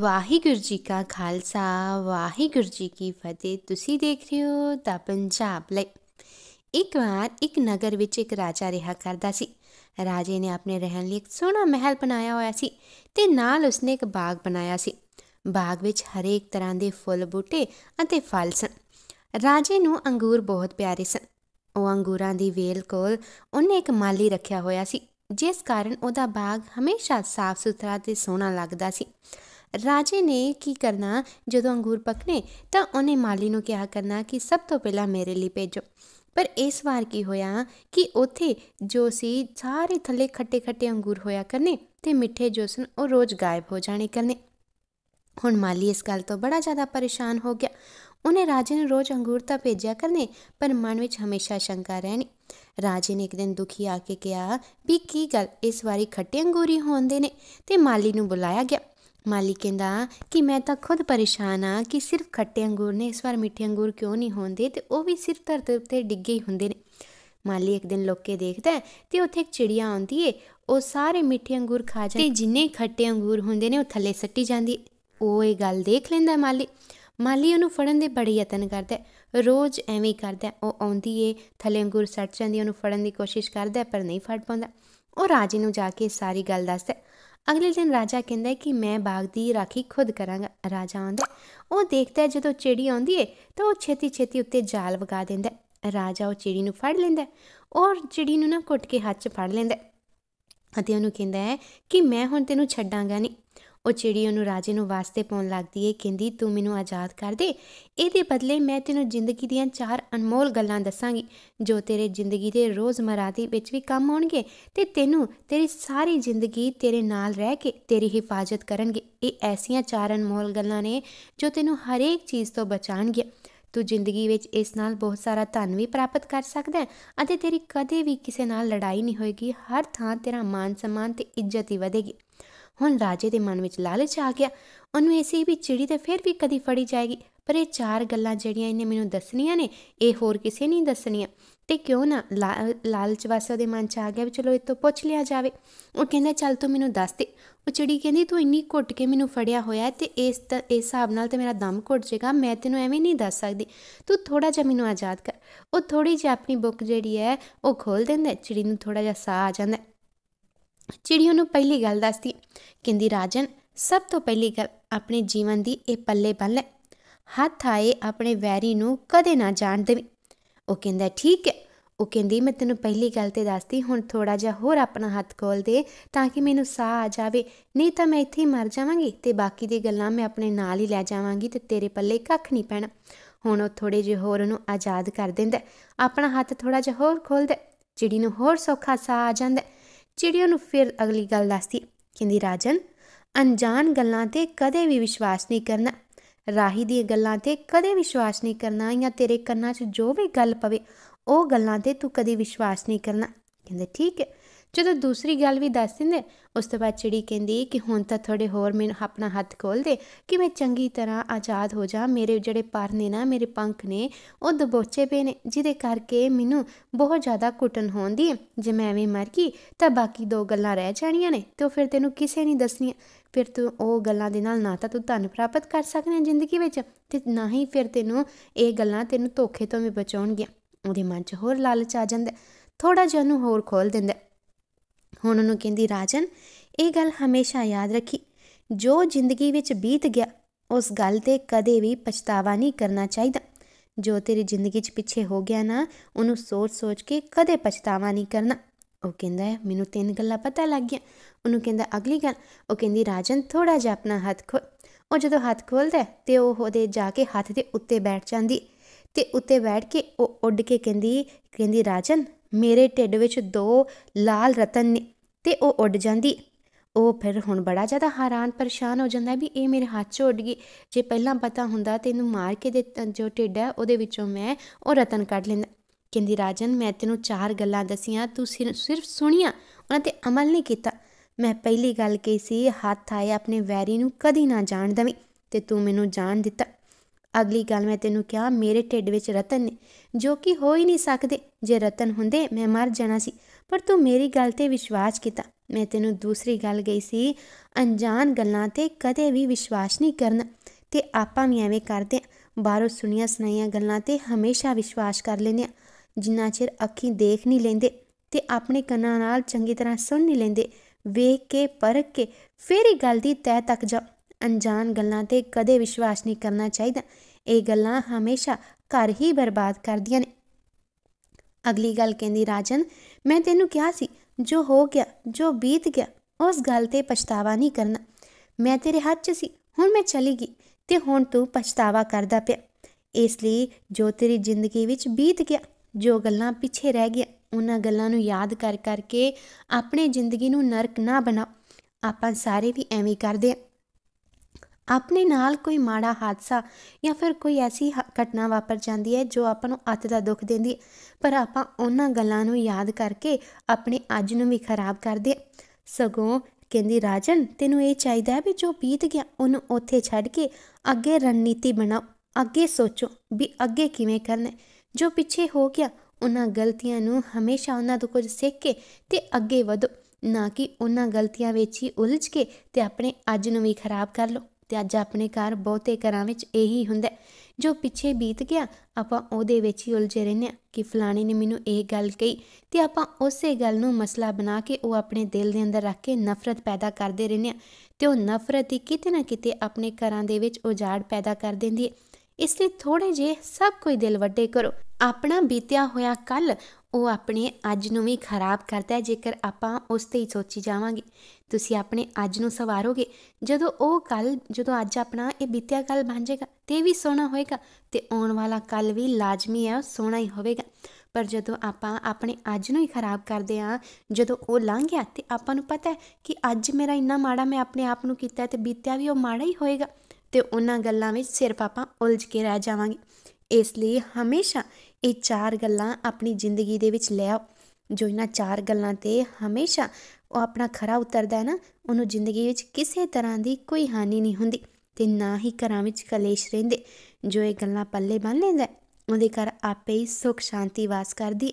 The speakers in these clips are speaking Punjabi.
ਵਾਹਿਗੁਰੂ ਜੀ ਕਾ ਖਾਲਸਾ ਵਾਹਿਗੁਰੂ ਜੀ ਕੀ ਫਤਿਹ ਤੁਸੀਂ ਦੇਖ ਰਹੇ ਹੋ ਦਾ ਪੰਜਾਬ ਲੈ ਇੱਕ ਵਾਰ ਇੱਕ ਨਗਰ ਵਿੱਚ ਇੱਕ ਰਾਜਾ ਰਿਹਾ ਕਰਦਾ ਸੀ ਰਾਜੇ ਨੇ ਆਪਣੇ ਰਹਿਣ ਲਈ ਇੱਕ ਸੋਹਣਾ ਮਹਿਲ ਬਣਾਇਆ ਹੋਇਆ ਸੀ ਤੇ ਨਾਲ ਉਸਨੇ ਇੱਕ ਬਾਗ ਬਣਾਇਆ ਸੀ ਬਾਗ ਵਿੱਚ ਹਰੇਕ ਤਰ੍ਹਾਂ ਦੇ ਫੁੱਲ ਬੂਟੇ ਅਤੇ ਫਲ ਸਨ ਰਾਜੇ ਨੂੰ ਅੰਗੂਰ ਬਹੁਤ ਪਿਆਰੇ ਸਨ ਉਹ ਅੰਗੂਰਾਂ ਦੀ ਵੇਲ ਕੋਲ ਉਹਨੇ ਇੱਕ ਮਾਲੀ ਰੱਖਿਆ ਹੋਇਆ ਸੀ ਜਿਸ ਕਾਰਨ ਉਹਦਾ ਬਾਗ ਹਮੇਸ਼ਾ ਸਾਫ਼ ਸੁਥਰਾ ਤੇ ਸੋਹਣਾ ਲੱਗਦਾ ਸੀ ਰਾਜੇ ਨੇ ਕੀ ਕਰਨਾ ਜਦੋਂ ਅੰਗੂਰ ਪੱਕਣੇ ਤਾਂ ਉਹਨੇ ਮਾਲੀ ਨੂੰ ਕਿਹਾ ਕਰਨਾ ਕਿ ਸਭ ਤੋਂ ਪਹਿਲਾਂ ਮੇਰੇ ਲਈ ਭੇਜੋ ਪਰ ਇਸ ਵਾਰ ਕੀ ਹੋਇਆ ਕਿ ਉਥੇ ਜੋ ਸੀ ਸਾਰੇ ਥੱਲੇ ਖੱਟੇ ਖੱਟੇ ਅੰਗੂਰ ਹੋਇਆ ਕਰਨੇ ਤੇ ਮਿੱਠੇ ਜੋ ਸਨ ਉਹ ਰੋਜ਼ ਗਾਇਬ ਹੋ ਜਾਣੇ ਕਰਨੇ ਹੁਣ ਮਾਲੀ ਇਸ ਗੱਲ ਤੋਂ ਬੜਾ ਜ਼ਿਆਦਾ ਪਰੇਸ਼ਾਨ ਹੋ ਗਿਆ ਉਹਨੇ ਰਾਜੇ ਨੂੰ ਰੋਜ਼ ਅੰਗੂਰ ਤਾਂ ਭੇਜਿਆ ਕਰਨੇ ਪਰ ਮਨ ਵਿੱਚ ਹਮੇਸ਼ਾ ਸ਼ੰਕਾ ਰਹਿਣੀ ਰਾਜੇ ਨੇ ਇੱਕ ਦਿਨ ਦੁਖੀ ਆ ਕੇ ਕਿਹਾ ਵੀ ਕੀ ਗੱਲ ਇਸ ਵਾਰੀ ਖੱਟੇ ਅੰਗੂਰੀ ਹੋਣਦੇ ਨੇ ਤੇ ਮਾਲੀ ਨੂੰ ਬੁਲਾਇਆ ਗਿਆ ਮਾਲੀ ਕਹਿੰਦਾ ਕਿ ਮੈਂ ਤਾਂ ਖੁਦ ਪਰੇਸ਼ਾਨ ਆ ਕਿ ਸਿਰਫ ਖੱਟੇ ਅੰਗੂਰ ਨੇ ਇਸ ਵਾਰ ਮਿੱਠੇ ਅੰਗੂਰ ਕਿਉਂ ਨਹੀਂ ਹੁੰਦੇ ਤੇ ਉਹ ਵੀ ਸਿਰ ਧਰਤੀ ਉੱਤੇ ਡਿੱਗੇ ਹੀ ਹੁੰਦੇ ਨੇ ਮਾਲੀ ਇੱਕ ਦਿਨ ਲੋਕੇ ਦੇਖਦਾ ਤੇ ਉੱਥੇ ਇੱਕ ਚਿੜੀਆ ਆਉਂਦੀ ਏ ਉਹ ਸਾਰੇ ਮਿੱਠੇ ਅੰਗੂਰ ਖਾ ਜਾਂਦੀ ਤੇ ਜਿੰਨੇ ਖੱਟੇ ਅੰਗੂਰ ਹੁੰਦੇ ਨੇ ਉਹ ਥੱਲੇ ਸੱਟੀ ਜਾਂਦੀ ਉਹ ਇਹ ਗੱਲ ਦੇਖ ਲੈਂਦਾ ਮਾਲੀ ਮਾਲੀ ਉਹਨੂੰ ਫੜਨ ਦੇ ਬੜੇ ਯਤਨ ਕਰਦਾ ਰੋਜ਼ ਐਵੇਂ ਕਰਦਾ ਉਹ ਆਉਂਦੀ ਏ ਥੱਲੇ ਅੰਗੂਰ ਸੱਟ ਜਾਂਦੀ ਉਹਨੂੰ ਫੜਨ ਦੀ ਕੋਸ਼ਿਸ਼ ਕਰਦਾ ਪਰ ਨਹੀਂ ਫੜ ਪਾਉਂਦਾ ਉਹ ਰਾਜੇ ਨੂੰ ਜਾ ਕੇ ਸਾਰੀ ਗੱਲ ਦੱਸਦਾ ਅਗਲੇ ਦਿਨ ਰਾਜਾ ਕਹਿੰਦਾ ਕਿ ਮੈਂ ਬਾਗ ਦੀ ਰਾਖੀ ਖੁਦ ਕਰਾਂਗਾ ਰਾਜਾ ਆਂਦਾ ਉਹ ਦੇਖਦਾ ਜਦੋਂ ਚਿੜੀ ਆਉਂਦੀ ਏ ਤਾਂ ਉਹ ਛੇਤੀ ਛੇਤੀ ਉੱਤੇ ਜਾਲ ਵਗਾ ਦਿੰਦਾ ਰਾਜਾ ਉਹ ਚਿੜੀ ਨੂੰ ਫੜ ਲੈਂਦਾ ਔਰ ਚਿੜੀ ਨੂੰ ਨਾ ਕੁੱਟ ਕੇ ਹੱਥ 'ਚ ਫੜ ਲੈਂਦਾ ਅਤੇ ਉਹਨੂੰ ਕਹਿੰਦਾ ਕਿ ਮੈਂ ਹੁਣ ਤੈਨੂੰ ਛੱਡਾਂਗਾ ਨਹੀਂ ਉਹ ਚਿੜੀ ਉਹਨੂੰ ਰਾਜੇ ਨੂੰ ਵਾਸਤੇ ਪਾਉਣ ਲੱਗਦੀ ਏ ਕਹਿੰਦੀ ਤੂੰ ਮੈਨੂੰ ਆਜ਼ਾਦ ਕਰ ਦੇ ਇਹਦੇ ਬਦਲੇ ਮੈਂ ਤੈਨੂੰ ਜ਼ਿੰਦਗੀ ਦੀਆਂ ਚਾਰ ਅਨਮੋਲ ਗੱਲਾਂ ਦੱਸਾਂਗੀ ਜੋ ਤੇਰੇ ਜ਼ਿੰਦਗੀ ਦੇ ਰੋਜ਼ਮਰਾ ਦੇ ਵਿੱਚ ਵੀ ਕੰਮ ਆਉਣਗੇ ਤੇ ਤੈਨੂੰ ਤੇਰੀ ਸਾਰੀ ਜ਼ਿੰਦਗੀ ਤੇਰੇ ਨਾਲ ਰਹਿ ਕੇ ਤੇਰੀ ਹਿਫਾਜ਼ਤ ਕਰਨਗੇ ਇਹ ਐਸੀਆਂ ਚਾਰ ਅਨਮੋਲ ਗੱਲਾਂ ਨੇ ਜੋ ਤੈਨੂੰ ਹਰੇਕ ਚੀਜ਼ ਤੋਂ ਬਚਾਣਗੇ ਤੂੰ ਜ਼ਿੰਦਗੀ ਵਿੱਚ ਇਸ ਨਾਲ ਬਹੁਤ ਸਾਰਾ ਧਨ ਵੀ ਪ੍ਰਾਪਤ ਕਰ ਸਕਦਾ ਹੈ ਅਤੇ ਤੇਰੀ ਕਦੇ ਵੀ ਕਿਸੇ ਨਾਲ ਲੜਾਈ ਨਹੀਂ ਹੋਏਗੀ ਹਰ ਥਾਂ ਤੇਰਾ ਮਾਨ ਸਨਮਾਨ ਤੇ ਇੱਜ਼ਤ ਹੀ ਵਧੇਗੀ ਹੁਣ ਰਾਜੇ ਦੇ ਮਨ ਵਿੱਚ ਲਾਲਚ ਆ ਗਿਆ ਉਹਨੂੰ ਇਹ ਸੀ ਵੀ ਚਿੜੀ ਤੇ ਫਿਰ ਵੀ ਕਦੀ ਫੜੀ ਜਾਏਗੀ ਪਰ ਇਹ ਚਾਰ ਗੱਲਾਂ ਜਿਹੜੀਆਂ ਇਹਨੇ ਮੈਨੂੰ ਦੱਸਣੀਆਂ ਨੇ ਇਹ ਹੋਰ ਕਿਸੇ ਨਹੀਂ ਦੱਸਣੀਆਂ ਤੇ ਕਿਉਂ ਨਾ ਲਾਲਚ ਵਾਸਤੇ ਦੇ ਮਨ ਚ ਆ ਗਿਆ ਵੀ ਚਲੋ ਇਹ ਤੋਂ ਪੁੱਛ ਲਿਆ ਜਾਵੇ ਉਹ ਕਹਿੰਦਾ ਚੱਲ ਤੂੰ ਮੈਨੂੰ ਦੱਸ ਦੇ ਉਹ ਚਿੜੀ ਕਹਿੰਦੀ ਤੂੰ ਇੰਨੀ ਘੁੱਟ ਕੇ ਮੈਨੂੰ ਫੜਿਆ ਹੋਇਆ ਤੇ ਇਸ ਇਸ ਹਿਸਾਬ ਨਾਲ ਤੇ ਮੇਰਾ ਦਮ ਘੁੱਟ ਜਾਏਗਾ ਮੈਂ ਤੈਨੂੰ ਐਵੇਂ ਨਹੀਂ ਦੱਸ ਸਕਦੀ ਤੂੰ ਥੋੜਾ ਜਿਹਾ ਮੈਨੂੰ ਆਜ਼ਾਦ ਕਰ ਉਹ ਥੋੜੀ ਜਿਹੀ ਆਪਣੀ ਬੁੱਕ ਜਿਹੜੀ ਹੈ ਉਹ ਖੋਲ ਦਿੰਦਾ ਚਿੜੀ ਨੂੰ ਥੋੜਾ ਜਿਹਾ ਸਾਹ ਆ ਜਾਂਦਾ ਚਿੜੀ ਉਹਨੂੰ ਪਹਿਲੀ ਗੱਲ ਦੱਸਦੀ ਕਹਿੰਦੀ ਰਾਜਨ ਸਭ ਤੋਂ ਪਹਿਲੀ ਗੱਲ ਆਪਣੇ ਜੀਵਨ ਦੀ ਇਹ ਪੱਲੇ ਬੰਨ ਲੈ ਹੱਥ ਆਏ ਆਪਣੇ ਵੈਰੀ ਨੂੰ ਕਦੇ ਨਾ ਜਾਣ ਦੇਵੀਂ ਉਹ ਕਹਿੰਦਾ ਠੀਕ ਹੈ ਉਹ ਕਹਿੰਦੀ ਮੈਂ ਤੈਨੂੰ ਪਹਿਲੀ ਗੱਲ ਤੇ ਦੱਸਦੀ ਹੁਣ ਥੋੜਾ ਜਿਹਾ ਹੋਰ ਆਪਣਾ ਹੱਥ ਖੋਲ ਦੇ ਤਾਂ ਕਿ ਮੈਨੂੰ ਸਾਹ ਆ ਜਾਵੇ ਨਹੀਂ ਤਾਂ ਮੈਂ ਇੱਥੇ ਹੀ ਮਰ ਜਾਵਾਂਗੀ ਤੇ ਬਾਕੀ ਦੀ ਗੱਲਾਂ ਮੈਂ ਆਪਣੇ ਨਾਲ ਹੀ ਲੈ ਜਾਵਾਂਗੀ ਤੇ ਤੇਰੇ ਪੱਲੇ ਕੱਖ ਨਹੀਂ ਪੈਣਾ ਹੁਣ ਉਹ ਥੋੜੇ ਜਿਹਾ ਹੋਰ ਉਹਨੂੰ ਆਜ਼ਾਦ ਕਰ ਦਿੰਦਾ ਆਪਣਾ ਹੱਥ ਥੋੜਾ ਜਿਹਾ ਹੋਰ ਖੋਲਦਾ ਚਿੜੀ ਨੂੰ ਹੋਰ ਸੌਖਾ ਸਾਹ ਆ ਜਾਂਦਾ ਚਿੜੀਆਂ ਨੂੰ ਫਿਰ ਅਗਲੀ ਗੱਲ ਦੱਸਦੀ ਕਹਿੰਦੀ ਰਾਜਨ ਅਣਜਾਣ ਗੱਲਾਂ ਤੇ ਕਦੇ ਵੀ ਵਿਸ਼ਵਾਸ ਨਹੀਂ ਕਰਨਾ ਰਾਹੀ ਦੀਆਂ ਗੱਲਾਂ ਤੇ ਕਦੇ ਵਿਸ਼ਵਾਸ ਨਹੀਂ ਕਰਨਾ ਜਾਂ ਤੇਰੇ ਕੰਨਾਂ 'ਚ ਜੋ ਵੀ ਗੱਲ ਪਵੇ ਉਹ ਗੱਲਾਂ ਤੇ ਤੂੰ ਕਦੇ ਵਿਸ਼ਵਾਸ ਨਹੀਂ ਕਰਨਾ ਕਹਿੰਦੇ ਠੀਕ ਹੈ ਜਦੋਂ ਦੂਸਰੀ ਗੱਲ ਵੀ ਦੱਸ ਦਿੰਦੇ ਉਸ ਤੋਂ ਬਾਅਦ ਚਿੜੀ ਕਹਿੰਦੀ ਕਿ ਹੁਣ ਤਾਂ ਥੋੜੇ ਹੋਰ ਮੈਨੂੰ ਆਪਣਾ ਹੱਥ ਖੋਲ ਦੇ ਕਿ ਮੈਂ ਚੰਗੀ ਤਰ੍ਹਾਂ ਆਜ਼ਾਦ ਹੋ ਜਾ ਮੇਰੇ ਜਿਹੜੇ ਪਰ ਨੇ ਨਾ ਮੇਰੇ ਪੰਖ ਨੇ ਉਹ ਦਬੋਚੇ ਪਏ ਨੇ ਜਿਹਦੇ ਕਰਕੇ ਮੈਨੂੰ ਬਹੁਤ ਜ਼ਿਆਦਾ ਕੁੱਟਣ ਹੁੰਦੀ ਹੈ ਜੇ ਮੈਂ ਐਵੇਂ ਮਰ ਗਈ ਤਾਂ ਬਾਕੀ ਦੋ ਗੱਲਾਂ ਰਹਿ ਜਾਣੀਆਂ ਨੇ ਤੇ ਫਿਰ ਤੈਨੂੰ ਕਿਸੇ ਨਹੀਂ ਦੱਸਣੀਆਂ ਫਿਰ ਤੂੰ ਉਹ ਗੱਲਾਂ ਦੇ ਨਾਲ ਨਾ ਤਾਂ ਤੂੰ ਧਨ ਪ੍ਰਾਪਤ ਕਰ ਸਕਨੇ ਜ਼ਿੰਦਗੀ ਵਿੱਚ ਤੇ ਨਾ ਹੀ ਫਿਰ ਤੈਨੂੰ ਇਹ ਗੱਲਾਂ ਤੈਨੂੰ ਧੋਖੇ ਤੋਂ ਵੀ ਬਚਾਉਣਗੀਆਂ ਉਹਦੇ ਮਨ 'ਚ ਹੋਰ ਲਾਲਚ ਆ ਜਾਂਦਾ ਥੋੜਾ ਜਿਹਾ ਨੂੰ ਹੋਰ ਖੋਲ ਦਿੰਦਾ ਹੁਣ ਉਹਨੂੰ ਕਹਿੰਦੀ ਰਾਜਨ ਇਹ ਗੱਲ ਹਮੇਸ਼ਾ ਯਾਦ ਰੱਖੀ ਜੋ ਜ਼ਿੰਦਗੀ ਵਿੱਚ ਬੀਤ ਗਿਆ ਉਸ ਗੱਲ ਤੇ ਕਦੇ ਵੀ ਪਛਤਾਵਾ ਨਹੀਂ ਕਰਨਾ ਚਾਹੀਦਾ ਜੋ ਤੇਰੀ ਜ਼ਿੰਦਗੀ 'ਚ ਪਿੱਛੇ ਹੋ ਗਿਆ ਨਾ ਉਹਨੂੰ ਸੋਚ-ਸੋਚ ਕੇ ਕਦੇ ਪਛਤਾਵਾ ਨਹੀਂ ਕਰਨਾ ਉਹ ਕਹਿੰਦਾ ਹੈ ਮੈਨੂੰ ਤਿੰਨ ਗੱਲਾਂ ਪਤਾ ਲੱਗ ਗਿਆ ਉਹਨੂੰ ਕਹਿੰਦਾ ਅਗਲੀ ਗੱਲ ਉਹ ਕਹਿੰਦੀ ਰਾਜਨ ਥੋੜਾ ਜਿਹਾ ਆਪਣਾ ਹੱਥ ਖੋਲ ਉਹ ਜਦੋਂ ਹੱਥ ਖੋਲਦਾ ਤੇ ਉਹ ਉਹਦੇ ਜਾ ਕੇ ਹੱਥ ਦੇ ਉੱਤੇ ਬੈਠ ਜਾਂਦੀ ਤੇ ਉੱਤੇ ਬੈਠ ਕੇ ਉਹ ਉੱਡ ਕੇ ਕਹਿੰਦੀ ਕਹਿੰਦੀ ਰਾਜਨ ਮੇਰੇ ਢਿੱਡ ਵਿੱਚ ਦੋ ਲਾਲ ਰਤਨ ਨੇ ਤੇ ਉਹ ਉੱਡ ਜਾਂਦੀ ਉਹ ਫਿਰ ਹੁਣ ਬੜਾ ਜ਼ਿਆਦਾ ਹੈਰਾਨ ਪਰੇਸ਼ਾਨ ਹੋ ਜਾਂਦਾ ਵੀ ਇਹ ਮੇਰੇ ਹੱਥ 'ਚ ਉੱਡ ਗਈ ਜੇ ਪਹਿਲਾਂ ਪਤਾ ਹੁੰਦਾ ਤੇ ਇਹਨੂੰ ਮਾਰ ਕੇ ਦੇ ਜੋ ਢਿੱਡ ਹੈ ਉਹਦੇ ਵਿੱਚੋਂ ਮੈਂ ਉਹ ਰਤਨ ਕੱਢ ਲੈਂਦਾ ਕਹਿੰਦੀ ਰਾਜਨ ਮੈਂ ਤੈਨੂੰ ਚਾਰ ਗੱਲਾਂ ਦਸੀਆਂ ਤੂੰ ਸਿਰਫ ਸੁਣੀਆਂ ਉਹਨਾਂ ਤੇ ਅਮਲ ਨਹੀਂ ਕੀਤਾ ਮੈਂ ਪਹਿਲੀ ਗੱਲ ਕਹੀ ਸੀ ਹੱਥ ਆਏ ਆਪਣੇ ਵੈਰੀ ਨੂੰ ਕਦੀ ਨਾ ਜਾਣ ਦਵੇਂ ਤੇ ਤੂੰ ਮੈਨੂੰ ਜਾਣ ਦਿੱਤਾ ਅਗਲੀ ਗੱਲ ਮੈਂ ਤੈਨੂੰ ਕਿਹਾ ਮੇਰੇ ਢਿੱਡ ਵਿੱਚ ਰਤਨ ਨੇ ਜੋ ਕਿ ਹੋ ਹੀ ਨਹੀਂ ਸਕਦੇ ਜੇ ਰਤਨ ਹੁੰਦੇ ਮੈਂ ਮਰ ਜਾਣਾ ਸੀ ਪਰ ਤੂੰ ਮੇਰੀ ਗੱਲ ਤੇ ਵਿਸ਼ਵਾਸ ਕੀਤਾ ਮੈਂ ਤੈਨੂੰ ਦੂਸਰੀ ਗੱਲ ਗਈ ਸੀ ਅਣਜਾਣ ਗੱਲਾਂ ਤੇ ਕਦੇ ਵੀ ਵਿਸ਼ਵਾਸ ਨਹੀਂ ਕਰਨਾ ਤੇ ਆਪਾਂ ਵੀ ਐਵੇਂ ਕਰਦੇ ਬਾਹਰੋਂ ਸੁਣੀਆਂ ਸੁਣਾਈਆਂ ਗੱਲਾਂ ਤੇ ਹਮੇਸ਼ਾ ਵਿਸ਼ਵਾਸ ਕਰ ਲੈਨੇ ਜਿੰਨਾ ਚਿਰ ਅੱਖੀਂ ਦੇਖ ਨਹੀਂ ਲੈਂਦੇ ਤੇ ਆਪਣੇ ਕੰਨਾਂ ਨਾਲ ਚੰਗੀ ਤਰ੍ਹਾਂ ਸੁਣ ਨਹੀਂ ਲੈਂਦੇ ਵੇਖ ਕੇ ਪਰਖ ਕੇ ਫੇਰ ਹੀ ਗੱਲ ਦੀ ਤਹਿ ਤੱਕ ਜਾ ਅਣਜਾਣ ਗੱਲਾਂ ਤੇ ਕਦੇ ਵਿਸ਼ਵਾਸ ਨਹੀਂ ਕਰਨਾ ਚਾਹੀਦਾ ਇਹ ਗੱਲਾਂ ਹਮੇਸ਼ਾ ਘਰ ਹੀ ਬਰਬਾਦ ਕਰਦੀਆਂ ਨੇ ਅਗਲੀ ਗੱਲ ਕਹਿੰਦੀ ਰਾਜਨ ਮੈਂ ਤੈਨੂੰ ਕਿਹਾ ਸੀ ਜੋ ਹੋ ਗਿਆ ਜੋ ਬੀਤ ਗਿਆ ਉਸ ਗੱਲ ਤੇ ਪਛਤਾਵਾ ਨਹੀਂ ਕਰਨਾ ਮੈਂ ਤੇਰੇ ਹੱਥ 'ਚ ਸੀ ਹੁਣ ਮੈਂ ਚਲੀ ਗਈ ਤੇ ਹੁਣ ਤੂੰ ਪਛਤਾਵਾ ਕਰਦਾ ਪਿਆ ਇਸ ਲਈ ਜੋ ਤੇਰੀ ਜ਼ਿੰਦਗੀ ਵਿੱਚ ਬੀਤ ਗਿਆ ਜੋ ਗੱਲਾਂ ਪਿੱਛੇ ਰਹਿ ਗਿਆ ਉਹਨਾਂ ਗੱਲਾਂ ਨੂੰ ਯਾਦ ਕਰ ਕਰਕੇ ਆਪਣੇ ਜ਼ਿੰਦਗੀ ਨੂੰ ਨਰਕ ਨਾ ਬਣਾਓ ਆਪਾਂ ਸਾਰੇ ਵੀ ਐਵੇਂ ਕਰਦੇ ਆ ਆਪਣੇ ਨਾਲ ਕੋਈ ਮਾੜਾ ਹਾਦਸਾ ਜਾਂ ਫਿਰ ਕੋਈ ਐਸੀ ਘਟਨਾ ਵਾਪਰ ਜਾਂਦੀ ਹੈ ਜੋ ਆਪਾਂ ਨੂੰ ਅੱਤ ਦਾ ਦੁੱਖ ਦਿੰਦੀ ਪਰ ਆਪਾਂ ਉਹਨਾਂ ਗੱਲਾਂ ਨੂੰ ਯਾਦ ਕਰਕੇ ਆਪਣੇ ਅੱਜ ਨੂੰ ਵੀ ਖਰਾਬ ਕਰਦੇ ਸਗੋਂ ਕਹਿੰਦੀ ਰਾਜਨ ਤੈਨੂੰ ਇਹ ਚਾਹੀਦਾ ਹੈ ਵੀ ਜੋ ਬੀਤ ਗਿਆ ਉਹਨੂੰ ਉੱਥੇ ਛੱਡ ਕੇ ਅੱਗੇ ਰਣਨੀਤੀ ਬਣਾਓ ਅੱਗੇ ਸੋਚੋ ਵੀ ਅੱਗੇ ਕਿਵੇਂ ਕਰਨਾ ਜੋ ਪਿੱਛੇ ਹੋ ਗਿਆ ਉਹਨਾਂ ਗਲਤੀਆਂ ਨੂੰ ਹਮੇਸ਼ਾ ਉਹਨਾਂ ਤੋਂ ਕੁਝ ਸਿੱਖ ਕੇ ਤੇ ਅੱਗੇ ਵਧੋ ਨਾ ਕਿ ਉਹਨਾਂ ਗਲਤੀਆਂ ਵਿੱਚ ਹੀ ਉਲਝ ਕੇ ਤੇ ਆਪਣੇ ਅੱਜ ਨੂੰ ਵੀ ਖਰਾਬ ਕਰ ਲਓ ਤੇ ਅੱਜ ਆਪਣੇ ਘਰ ਬਹੁਤੇ ਘਰਾਂ ਵਿੱਚ ਇਹੀ ਹੁੰਦਾ ਜੋ ਪਿੱਛੇ ਬੀਤ ਗਿਆ ਆਪਾਂ ਉਹਦੇ ਵਿੱਚ ਹੀ ਉਲਝੇ ਰਹਿੰਦੇ ਆ ਕਿ ਫਲਾਣੇ ਨੇ ਮੈਨੂੰ ਇਹ ਗੱਲ ਕਹੀ ਤੇ ਆਪਾਂ ਉਸੇ ਗੱਲ ਨੂੰ ਮਸਲਾ ਬਣਾ ਕੇ ਉਹ ਆਪਣੇ ਦਿਲ ਦੇ ਅੰਦਰ ਰੱਖ ਕੇ ਨਫ਼ਰਤ ਪੈਦਾ ਕਰਦੇ ਰਹਿੰਦੇ ਆ ਤੇ ਉਹ ਨਫ਼ਰਤ ਹੀ ਕਿਤੇ ਨਾ ਕਿਤੇ ਆਪਣੇ ਘਰਾਂ ਦੇ ਵਿੱਚ ਉਜਾੜ ਪੈਦਾ ਕਰ ਦਿੰਦੀ ਹੈ ਇਸ ਲਈ ਥੋੜੇ ਜੇ ਸਭ ਕੋਈ ਦਿਲ ਵੱਡੇ ਕਰੋ ਆਪਣਾ ਬੀਤਿਆ ਹੋਇਆ ਕੱਲ ਉਹ ਆਪਣੇ ਅੱਜ ਨੂੰ ਵੀ ਖਰਾਬ ਕਰਦਾ ਹੈ ਜੇਕਰ ਆਪਾਂ ਉਸ ਤੇ ਹੀ ਸੋਚੀ ਜਾਵਾਂਗੇ ਤੁਸੀਂ ਆਪਣੇ ਅੱਜ ਨੂੰ ਸਵਾਰੋਗੇ ਜਦੋਂ ਉਹ ਕੱਲ ਜਦੋਂ ਅੱਜ ਆਪਣਾ ਇਹ ਬੀਤਿਆ ਕੱਲ ਬਣ ਜਾਏਗਾ ਤੇ ਵੀ ਸੋਹਣਾ ਹੋਏਗਾ ਤੇ ਆਉਣ ਵਾਲਾ ਕੱਲ ਵੀ ਲਾਜ਼ਮੀ ਹੈ ਸੋਹਣਾ ਹੀ ਹੋਵੇਗਾ ਪਰ ਜਦੋਂ ਆਪਾਂ ਆਪਣੇ ਅੱਜ ਨੂੰ ਹੀ ਖਰਾਬ ਕਰਦੇ ਆ ਜਦੋਂ ਉਹ ਲੰਘ ਗਿਆ ਤੇ ਆਪਾਂ ਨੂੰ ਪਤਾ ਹੈ ਕਿ ਅੱਜ ਮੇਰਾ ਇੰਨਾ ਮਾੜਾ ਮੈਂ ਆਪਣੇ ਆਪ ਨੂੰ ਕੀਤਾ ਤੇ ਬੀਤਿਆ ਵੀ ਉਹ ਮਾੜਾ ਹੀ ਹੋਏਗਾ ਤੇ ਉਹਨਾਂ ਗੱਲਾਂ ਵਿੱਚ ਸਿਰਫ ਆਪਾਂ ਉਲਝ ਕੇ ਰਹਿ ਜਾਵਾਂਗੇ ਇਸ ਲਈ ਹਮੇਸ਼ਾ ਇਹ ਚਾਰ ਗੱਲਾਂ ਆਪਣੀ ਜ਼ਿੰਦਗੀ ਦੇ ਵਿੱਚ ਲੈ ਆਓ ਜੋ ਇਹਨਾਂ ਚਾਰ ਗੱਲਾਂ ਤੇ ਹਮੇਸ਼ਾ ਉਹ ਆਪਣਾ ਖਰਾ ਉਤਰਦਾ ਹੈ ਨਾ ਉਹਨੂੰ ਜ਼ਿੰਦਗੀ ਵਿੱਚ ਕਿਸੇ ਤਰ੍ਹਾਂ ਦੀ ਕੋਈ ਹਾਨੀ ਨਹੀਂ ਹੁੰਦੀ ਤੇ ਨਾ ਹੀ ਘਰਾਂ ਵਿੱਚ ਕਲੇਸ਼ ਰਹਿੰਦੇ ਜੋ ਇਹ ਗੱਲਾਂ ਪੱਲੇ ਬੰਨ ਲੈਂਦਾ ਉਹਦੇ ਘਰ ਆਪੇ ਹੀ ਸੁਖ ਸ਼ਾਂਤੀ ਵਾਸ ਕਰਦੀ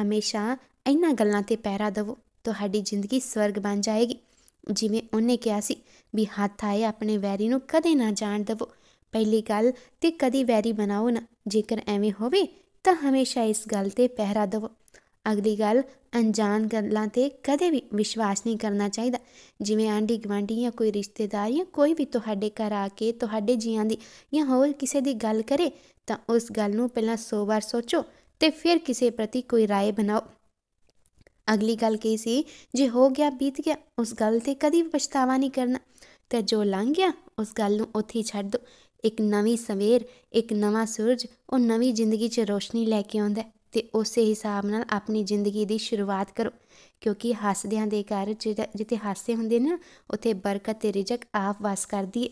ਹਮੇਸ਼ਾ ਇਹਨਾਂ ਗੱਲਾਂ ਤੇ ਪਹਿਰਾ ਦਵੋ ਤੁਹਾਡੀ ਜ਼ਿੰਦਗੀ ਸਵਰਗ ਬਣ ਜਾਏਗੀ ਜਿਵੇਂ ਉਹਨੇ ਕਿਹਾ ਸੀ ਵੀ ਹੱਥ ਆਏ ਆਪਣੇ ਵੈਰੀ ਨੂੰ ਕਦੇ ਨਾ ਜਾਣ ਦਵੋ ਪਹਿਲੀ ਗੱਲ ਤੇ ਕਦੀ ਵੈਰੀ ਬਣਾਓ ਨਾ ਜੇਕਰ ਐਵੇਂ ਹੋਵੇ ਤਾਂ ਹਮੇਸ਼ਾ ਇਸ ਗੱਲ ਤੇ ਪਹਿਰਾ ਦਿਓ ਅਗਲੀ ਗੱਲ ਅਣਜਾਣ ਗੱਲਾਂ ਤੇ ਕਦੇ ਵੀ ਵਿਸ਼ਵਾਸ ਨਹੀਂ ਕਰਨਾ ਚਾਹੀਦਾ ਜਿਵੇਂ ਆਂਢੀ ਗਵਾਂਢੀ ਜਾਂ ਕੋਈ ਰਿਸ਼ਤੇਦਾਰ ਜਾਂ ਕੋਈ ਵੀ ਤੁਹਾਡੇ ਘਰ ਆ ਕੇ ਤੁਹਾਡੇ ਜੀਆਂ ਦੀ ਜਾਂ ਹੋਰ ਕਿਸੇ ਦੀ ਗੱਲ ਕਰੇ ਤਾਂ ਉਸ ਗੱਲ ਨੂੰ ਪਹਿਲਾਂ 100 ਵਾਰ ਸੋਚੋ ਤੇ ਫਿਰ ਕਿਸੇ ਪ੍ਰਤੀ ਕੋਈ رائے ਬਣਾਓ ਅਗਲੀ ਗੱਲ ਕੀ ਸੀ ਜੇ ਹੋ ਗਿਆ ਬੀਤ ਗਿਆ ਉਸ ਗੱਲ ਤੇ ਕਦੀ ਪਛਤਾਵਾ ਨਹੀਂ ਕਰਨਾ ਤੇ ਜੋ ਲੰਘ ਗਿਆ ਉਸ ਗੱਲ ਨੂੰ ਉੱਥੇ ਛੱਡ ਦਿਓ ਇੱਕ ਨਵੀਂ ਸਵੇਰ ਇੱਕ ਨਵਾਂ ਸੂਰਜ ਉਹ ਨਵੀਂ ਜ਼ਿੰਦਗੀ 'ਚ ਰੋਸ਼ਨੀ ਲੈ ਕੇ ਆਉਂਦਾ ਤੇ ਉਸੇ ਹਿਸਾਬ ਨਾਲ ਆਪਣੀ ਜ਼ਿੰਦਗੀ ਦੀ ਸ਼ੁਰੂਆਤ ਕਰੋ ਕਿਉਂਕਿ ਹੱਸਦਿਆਂ ਦੇ ਘਰ ਜਿੱਥੇ ਹਾਸੇ ਹੁੰਦੇ ਨਾ ਉੱਥੇ ਬਰਕਤ ਤੇ ਰਿਜਕ ਆਪ ਵਾਸ ਕਰਦੀ